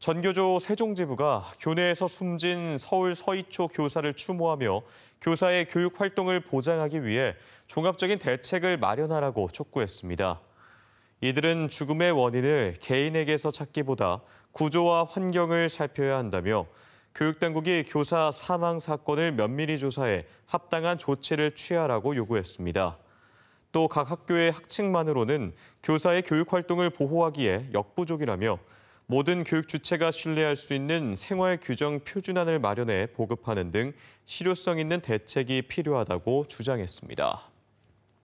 전교조 세종제부가 교내에서 숨진 서울 서희초 교사를 추모하며 교사의 교육 활동을 보장하기 위해 종합적인 대책을 마련하라고 촉구했습니다. 이들은 죽음의 원인을 개인에게서 찾기보다 구조와 환경을 살펴야 한다며 교육당국이 교사 사망 사건을 면밀히 조사해 합당한 조치를 취하라고 요구했습니다. 또 각 학교의 학칙만으로는 교사의 교육 활동을 보호하기에 역부족이라며 모든 교육 주체가 신뢰할 수 있는 생활 규정 표준안을 마련해 보급하는 등 실효성 있는 대책이 필요하다고 주장했습니다.